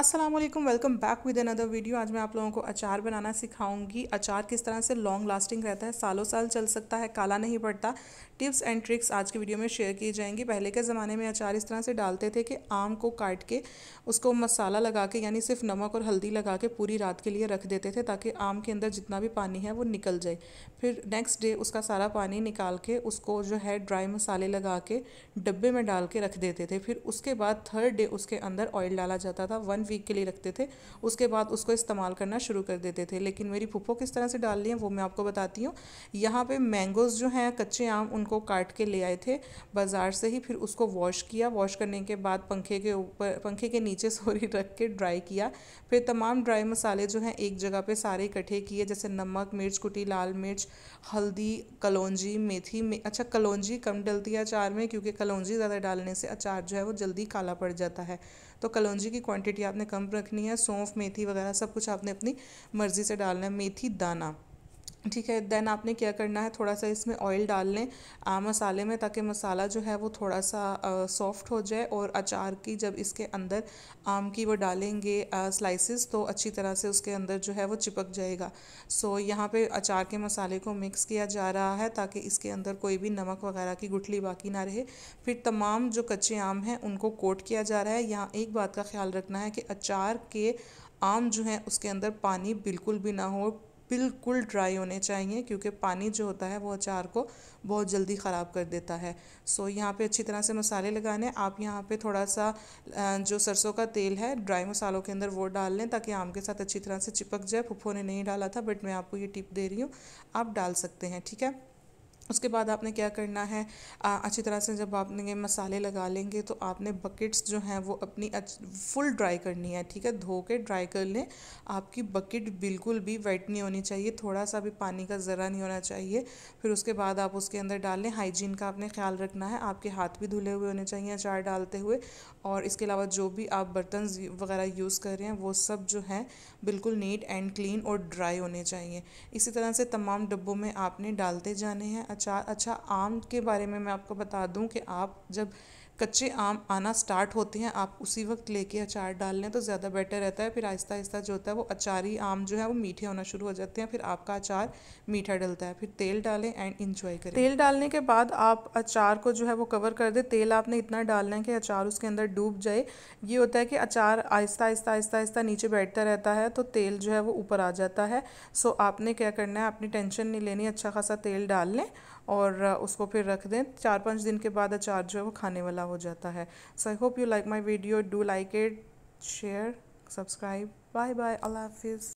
Aslam welcome back with another video आज मैं आप लोगों को अचार बनाना सिखाऊंगी अचार किस तरह से लॉन्ग लास्टिंग रहता है सालों साल चल सकता है काला नहीं पड़ता टिप्स एंड ट्रिक्स आज की वीडियो में शेयर की जाएंगी पहले के ज़माने में अचार इस तरह से डालते थे कि आम को काट के उसको मसाला लगा के यानी सिर्फ नमक और हल्दी लगा के पूरी रात के लिए रख देते थे ताकि आम के अंदर जितना भी पानी है वो निकल जाए फिर नेक्स्ट डे उसका सारा पानी निकाल के उसको जो है ड्राई मसाले लगा के डब्बे में डाल के रख देते थे फिर उसके बाद थर्ड डे उसके अंदर ऑयल डाला जाता था वन वीक के लिए रखते थे उसके बाद उसको इस्तेमाल करना शुरू कर देते थे लेकिन मेरी फूफो किस तरह से डाल ली है वो मैं आपको बताती हूँ यहाँ पे मैंगोज़ जो हैं कच्चे आम उनको काट के ले आए थे बाज़ार से ही फिर उसको वॉश किया वॉश करने के बाद पंखे के ऊपर पंखे के नीचे सॉरी रख के ड्राई किया फिर तमाम ड्राई मसाले जो हैं एक जगह पर सारे इकट्ठे किए जैसे नमक मिर्च कुटी लाल मिर्च हल्दी कलौजी मेथी मे... अच्छा कलौजी कम डलती है अचार में क्योंकि कलौजी ज़्यादा डालने से अचार जो है वो जल्दी काला पड़ जाता है तो कलौजी की क्वांटिटी आपने कम रखनी है सौंफ मेथी वगैरह सब कुछ आपने अपनी मर्ज़ी से डालना है मेथी दाना ठीक है देन आपने क्या करना है थोड़ा सा इसमें ऑयल डाल लें आ, मसाले में ताकि मसाला जो है वो थोड़ा सा सॉफ्ट हो जाए और अचार की जब इसके अंदर आम की वो डालेंगे स्लाइसेस तो अच्छी तरह से उसके अंदर जो है वो चिपक जाएगा सो यहाँ पे अचार के मसाले को मिक्स किया जा रहा है ताकि इसके अंदर कोई भी नमक वगैरह की गुठली बाकी ना रहे फिर तमाम जो कच्चे आम हैं उनको कोट किया जा रहा है यहाँ एक बात का ख्याल रखना है कि अचार के आम जो हैं उसके अंदर पानी बिल्कुल भी ना हो बिल्कुल ड्राई होने चाहिए क्योंकि पानी जो होता है वो अचार को बहुत जल्दी ख़राब कर देता है सो यहाँ पे अच्छी तरह से मसाले लगाने आप यहाँ पे थोड़ा सा जो सरसों का तेल है ड्राई मसालों के अंदर वो डाल लें ताकि आम के साथ अच्छी तरह से चिपक जाए फुफ्फो ने नहीं डाला था बट मैं आपको ये टिप दे रही हूँ आप डाल सकते हैं ठीक है उसके बाद आपने क्या करना है आ, अच्छी तरह से जब आपने मसाले लगा लेंगे तो आपने बकेट्स जो हैं वो अपनी फुल ड्राई करनी है ठीक है धो के ड्राई कर लें आपकी बकेट बिल्कुल भी वेट नहीं होनी चाहिए थोड़ा सा भी पानी का ज़रा नहीं होना चाहिए फिर उसके बाद आप उसके अंदर डाल लें हाइजीन का आपने ख्याल रखना है आपके हाथ भी धुले हुए होने चाहिए अचार डालते हुए और इसके अलावा जो भी आप बर्तन वगैरह यूज़ कर रहे हैं वो सब जो हैं बिल्कुल नीट एंड क्लीन और ड्राई होने चाहिए इसी तरह से तमाम डब्बों में आपने डालते जाने हैं अचार अच्छा आम के बारे में मैं आपको बता दूँ कि आप जब कच्चे आम आना स्टार्ट होते हैं आप उसी वक्त लेके अचार डाल लें तो ज़्यादा बेटर रहता है फिर आहिस्ता आहिस्ता जो होता है वो अचारी आम जो है वो मीठे होना शुरू हो जाते हैं फिर आपका अचार मीठा डलता है फिर तेल डालें एंड इंजॉय करें तेल डालने के बाद आप अचार को जो है वो कवर कर दें तेल आपने इतना डालना है कि अचार उसके अंदर डूब जाए ये होता है कि अचार आहिस्ता आहिस्ता आहिस्ता आहिस्ता नीचे बैठता रहता है तो तेल जो है वो ऊपर आ जाता है सो आपने क्या करना है अपनी टेंशन नहीं लेनी अच्छा खासा तेल डाल लें और उसको फिर रख दें चार पाँच दिन के बाद अचार जो है वो खाने वाला हो जाता है so I hope you like my video do like it share subscribe bye bye अल्लाह हाफिज़